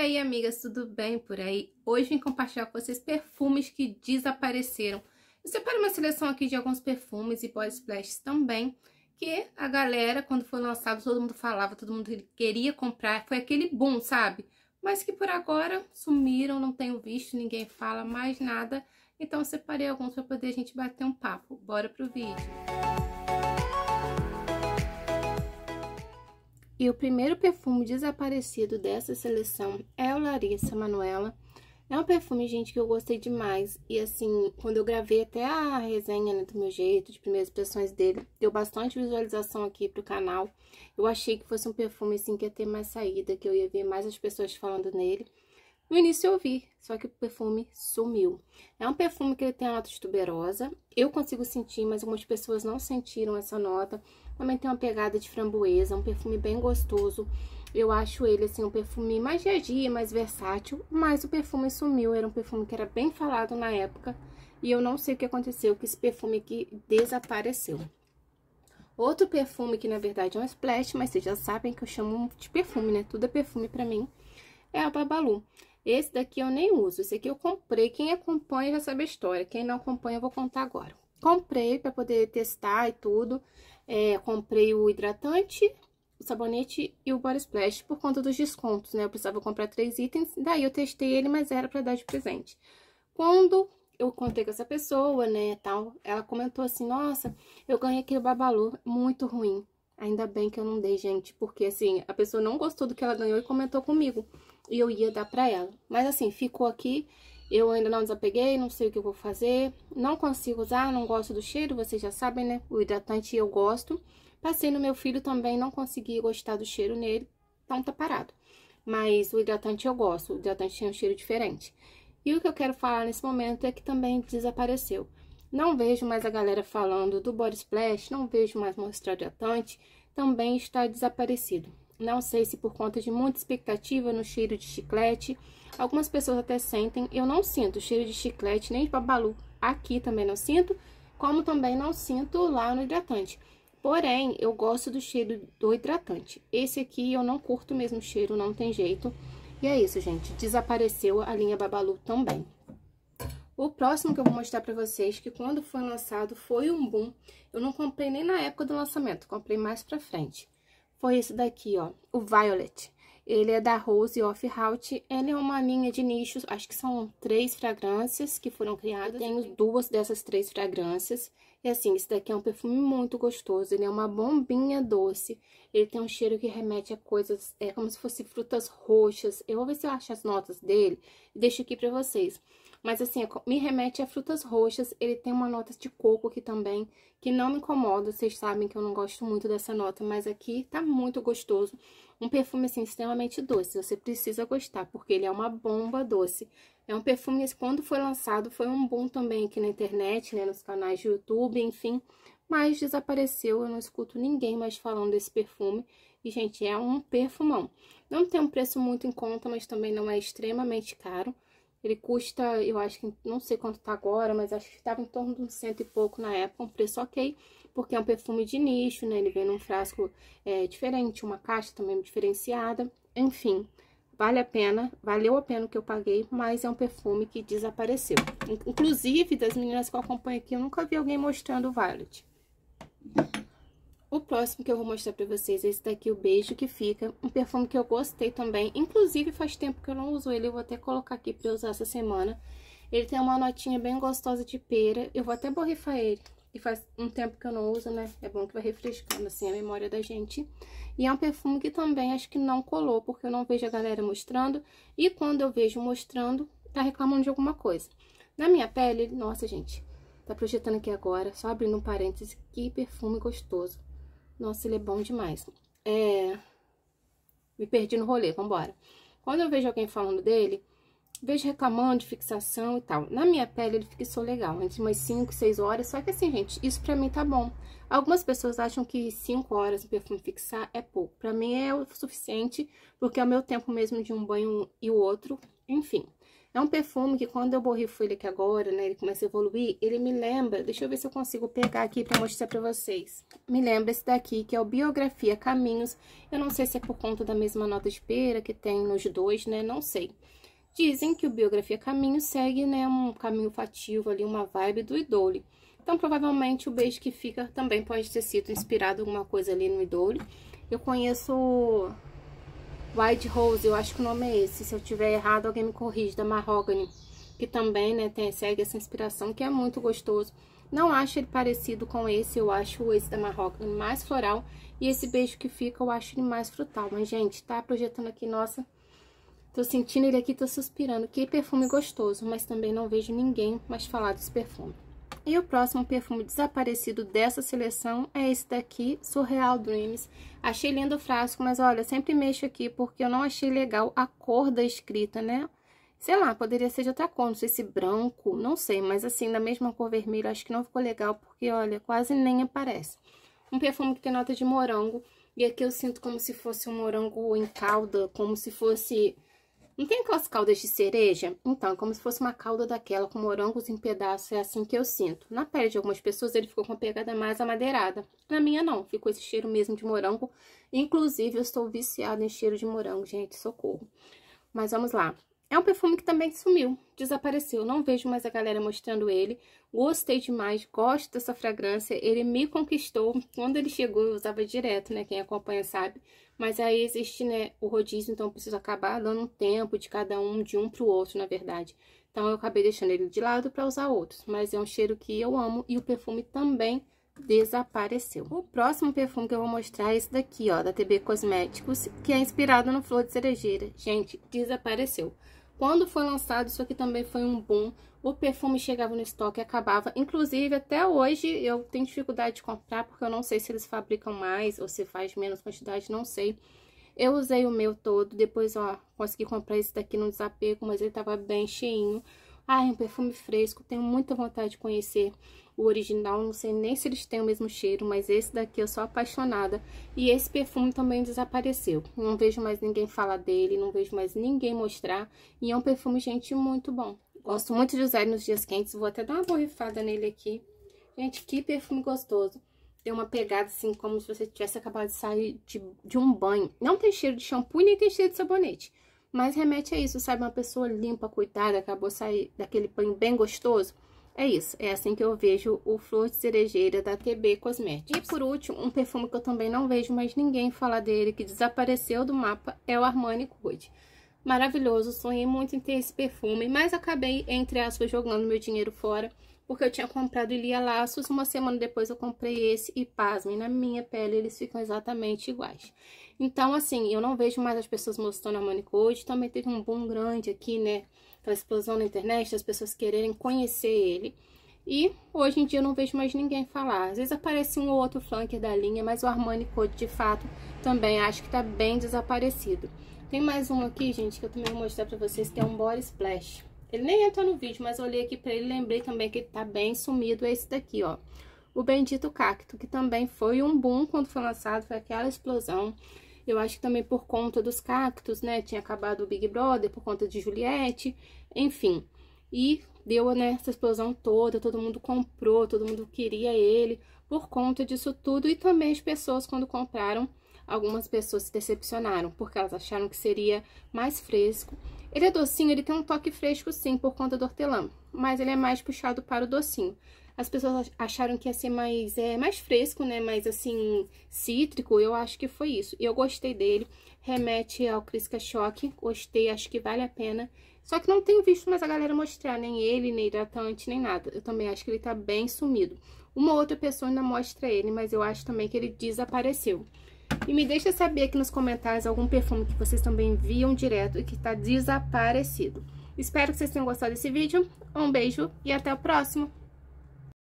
E aí, amigas, tudo bem por aí? Hoje vim compartilhar com vocês perfumes que desapareceram. Eu separei uma seleção aqui de alguns perfumes e body splashes também, que a galera, quando foi lançado, todo mundo falava, todo mundo queria comprar, foi aquele boom, sabe? Mas que por agora sumiram, não tenho visto, ninguém fala mais nada, então separei alguns para poder a gente bater um papo. Bora pro vídeo! Música E o primeiro perfume desaparecido dessa seleção é o Larissa Manuela. É um perfume, gente, que eu gostei demais. E assim, quando eu gravei até a resenha né, do meu jeito, de primeiras impressões dele, deu bastante visualização aqui pro canal. Eu achei que fosse um perfume, assim, que ia ter mais saída, que eu ia ver mais as pessoas falando nele. No início eu vi, só que o perfume sumiu. É um perfume que ele tem a nota de tuberosa. Eu consigo sentir, mas algumas pessoas não sentiram essa nota. Também tem uma pegada de framboesa, um perfume bem gostoso. Eu acho ele, assim, um perfume mais dia a dia, mais versátil. Mas o perfume sumiu, era um perfume que era bem falado na época. E eu não sei o que aconteceu, que esse perfume aqui desapareceu. Outro perfume que, na verdade, é um splash, mas vocês já sabem que eu chamo de perfume, né? Tudo é perfume pra mim. É a Babalu. Esse daqui eu nem uso, esse aqui eu comprei. Quem acompanha já sabe a história, quem não acompanha eu vou contar agora. Comprei para poder testar e tudo. É, comprei o hidratante, o sabonete e o body splash por conta dos descontos, né? Eu precisava comprar três itens, daí eu testei ele, mas era para dar de presente. Quando eu contei com essa pessoa, né, tal, ela comentou assim, nossa, eu ganhei aquele babalu muito ruim. Ainda bem que eu não dei, gente, porque assim, a pessoa não gostou do que ela ganhou e comentou comigo e eu ia dar pra ela. Mas assim, ficou aqui, eu ainda não desapeguei, não sei o que eu vou fazer, não consigo usar, não gosto do cheiro, vocês já sabem, né? O hidratante eu gosto. Passei no meu filho também, não consegui gostar do cheiro nele, então tá parado. Mas o hidratante eu gosto, o hidratante tem um cheiro diferente. E o que eu quero falar nesse momento é que também desapareceu. Não vejo mais a galera falando do body splash, não vejo mais mostrar hidratante, também está desaparecido. Não sei se por conta de muita expectativa no cheiro de chiclete. Algumas pessoas até sentem. Eu não sinto cheiro de chiclete, nem de babalu. Aqui também não sinto, como também não sinto lá no hidratante. Porém, eu gosto do cheiro do hidratante. Esse aqui eu não curto mesmo o cheiro, não tem jeito. E é isso, gente. Desapareceu a linha Babalu também. O próximo que eu vou mostrar pra vocês, que quando foi lançado foi um boom. Eu não comprei nem na época do lançamento, comprei mais pra frente foi esse daqui, ó, o Violet. Ele é da Rose Off-Hout, ele é uma linha de nichos, acho que são três fragrâncias que foram criadas. Eu tenho duas dessas três fragrâncias. E assim, esse daqui é um perfume muito gostoso, ele é uma bombinha doce. Ele tem um cheiro que remete a coisas, é como se fosse frutas roxas. Eu vou ver se eu acho as notas dele deixo aqui pra vocês. Mas assim, é me remete a frutas roxas, ele tem uma nota de coco aqui também, que não me incomoda, vocês sabem que eu não gosto muito dessa nota, mas aqui tá muito gostoso. Um perfume assim, extremamente doce, você precisa gostar, porque ele é uma bomba doce. É um perfume, quando foi lançado, foi um boom também aqui na internet, né, nos canais de YouTube, enfim, mas desapareceu, eu não escuto ninguém mais falando desse perfume. E, gente, é um perfumão. Não tem um preço muito em conta, mas também não é extremamente caro. Ele custa, eu acho que, não sei quanto tá agora, mas acho que estava em torno de um cento e pouco na época, um preço ok, porque é um perfume de nicho, né? Ele vem num frasco é, diferente, uma caixa também diferenciada, enfim vale a pena, valeu a pena o que eu paguei, mas é um perfume que desapareceu. Inclusive, das meninas que eu acompanho aqui, eu nunca vi alguém mostrando o Violet. O próximo que eu vou mostrar pra vocês é esse daqui, o Beijo Que Fica, um perfume que eu gostei também, inclusive faz tempo que eu não uso ele, eu vou até colocar aqui pra eu usar essa semana. Ele tem uma notinha bem gostosa de pera, eu vou até borrifar ele, e faz um tempo que eu não uso, né? É bom que vai refrescando, assim, a memória da gente. E é um perfume que também acho que não colou, porque eu não vejo a galera mostrando. E quando eu vejo mostrando, tá reclamando de alguma coisa. Na minha pele, nossa, gente, tá projetando aqui agora, só abrindo um parêntese, que perfume gostoso. Nossa, ele é bom demais. É... Me perdi no rolê, vambora. Quando eu vejo alguém falando dele, vejo reclamando de fixação e tal. Na minha pele ele fixou legal, entre umas 5, 6 horas. Só que assim, gente, isso pra mim tá bom. Algumas pessoas acham que 5 horas o perfume fixar é pouco. Pra mim é o suficiente, porque é o meu tempo mesmo de um banho e o outro, enfim. É um perfume que quando eu borrifo ele aqui agora, né, ele começa a evoluir, ele me lembra, deixa eu ver se eu consigo pegar aqui pra mostrar pra vocês. Me lembra esse daqui, que é o Biografia Caminhos, eu não sei se é por conta da mesma nota de pera que tem nos dois, né, não sei. Dizem que o Biografia Caminhos segue, né, um caminho fativo ali, uma vibe do Idole. Então, provavelmente, o beijo que fica também pode ter sido inspirado em alguma coisa ali no Idole. Eu conheço White Rose, eu acho que o nome é esse. Se eu tiver errado, alguém me corrige, da Mahogany. Que também, né, tem, segue essa inspiração, que é muito gostoso. Não acho ele parecido com esse, eu acho esse da Mahogany mais floral. E esse beijo que fica, eu acho ele mais frutal. Mas, gente, tá projetando aqui, nossa... Tô sentindo ele aqui, tô suspirando. Que perfume gostoso, mas também não vejo ninguém mais falar desse perfume. E o próximo perfume desaparecido dessa seleção é esse daqui, Surreal Dreams. Achei lindo o frasco, mas olha, sempre mexo aqui porque eu não achei legal a cor da escrita, né? Sei lá, poderia ser de outra cor, não sei se branco, não sei, mas assim, da mesma cor vermelha, acho que não ficou legal porque, olha, quase nem aparece. Um perfume que tem nota de morango, e aqui eu sinto como se fosse um morango em calda, como se fosse e tem aquelas caldas de cereja? Então, é como se fosse uma calda daquela com morangos em pedaços, é assim que eu sinto. Na pele de algumas pessoas ele ficou com uma pegada mais amadeirada. Na minha não, ficou esse cheiro mesmo de morango. Inclusive, eu estou viciada em cheiro de morango, gente, socorro. Mas vamos lá. É um perfume que também sumiu, desapareceu. Não vejo mais a galera mostrando ele. Gostei demais, gosto dessa fragrância. Ele me conquistou. Quando ele chegou, eu usava direto, né? Quem acompanha sabe. Mas aí existe, né, o rodízio, então eu preciso acabar dando um tempo de cada um, de um pro outro, na verdade. Então eu acabei deixando ele de lado para usar outros. Mas é um cheiro que eu amo e o perfume também desapareceu. O próximo perfume que eu vou mostrar é esse daqui, ó, da TB Cosméticos, que é inspirado no Flor de Cerejeira. Gente, desapareceu. Quando foi lançado, isso aqui também foi um boom. O perfume chegava no estoque e acabava. Inclusive, até hoje, eu tenho dificuldade de comprar, porque eu não sei se eles fabricam mais ou se faz menos quantidade, não sei. Eu usei o meu todo, depois, ó, consegui comprar esse daqui no desapego, mas ele tava bem cheinho. Ai, um perfume fresco, tenho muita vontade de conhecer o original, não sei nem se eles têm o mesmo cheiro, mas esse daqui eu sou apaixonada. E esse perfume também desapareceu, não vejo mais ninguém falar dele, não vejo mais ninguém mostrar. E é um perfume, gente, muito bom. Gosto muito de usar ele nos dias quentes, vou até dar uma borrifada nele aqui. Gente, que perfume gostoso. Tem uma pegada assim, como se você tivesse acabado de sair de, de um banho. Não tem cheiro de shampoo nem tem cheiro de sabonete. Mas remete a isso, sabe? Uma pessoa limpa, cuidada, acabou sair daquele banho bem gostoso. É isso, é assim que eu vejo o Flor de Cerejeira da TB Cosméticos. E por último, um perfume que eu também não vejo mais ninguém falar dele, que desapareceu do mapa, é o Armani Code. Maravilhoso, sonhei muito em ter esse perfume, mas acabei, entre aspas, jogando meu dinheiro fora porque eu tinha comprado Ilia Laços, uma semana depois eu comprei esse e, pasmem, na minha pele eles ficam exatamente iguais. Então, assim, eu não vejo mais as pessoas mostrando a Manicode, também teve um boom grande aqui, né, aquela explosão na internet, as pessoas quererem conhecer ele. E hoje em dia eu não vejo mais ninguém falar. Às vezes aparece um ou outro flanker da linha, mas o Armani Code, de fato, também acho que tá bem desaparecido. Tem mais um aqui, gente, que eu também vou mostrar pra vocês, que é um body splash. Ele nem entrou no vídeo, mas eu olhei aqui pra ele e lembrei também que ele tá bem sumido, é esse daqui, ó. O Bendito Cacto, que também foi um boom quando foi lançado, foi aquela explosão. Eu acho que também por conta dos cactos, né? Tinha acabado o Big Brother, por conta de Juliette, enfim. E deu, né, essa explosão toda, todo mundo comprou, todo mundo queria ele, por conta disso tudo. E também as pessoas, quando compraram, algumas pessoas se decepcionaram, porque elas acharam que seria mais fresco, ele é docinho, ele tem um toque fresco sim, por conta do hortelã, mas ele é mais puxado para o docinho. As pessoas acharam que ia ser mais, é, mais fresco, né, mais assim, cítrico, eu acho que foi isso. Eu gostei dele, remete ao Crisca Choque, gostei, acho que vale a pena. Só que não tenho visto mais a galera mostrar nem ele, nem hidratante, nem nada. Eu também acho que ele tá bem sumido. Uma outra pessoa ainda mostra ele, mas eu acho também que ele desapareceu. E me deixa saber aqui nos comentários algum perfume que vocês também viam direto e que está desaparecido. Espero que vocês tenham gostado desse vídeo. Um beijo e até o próximo!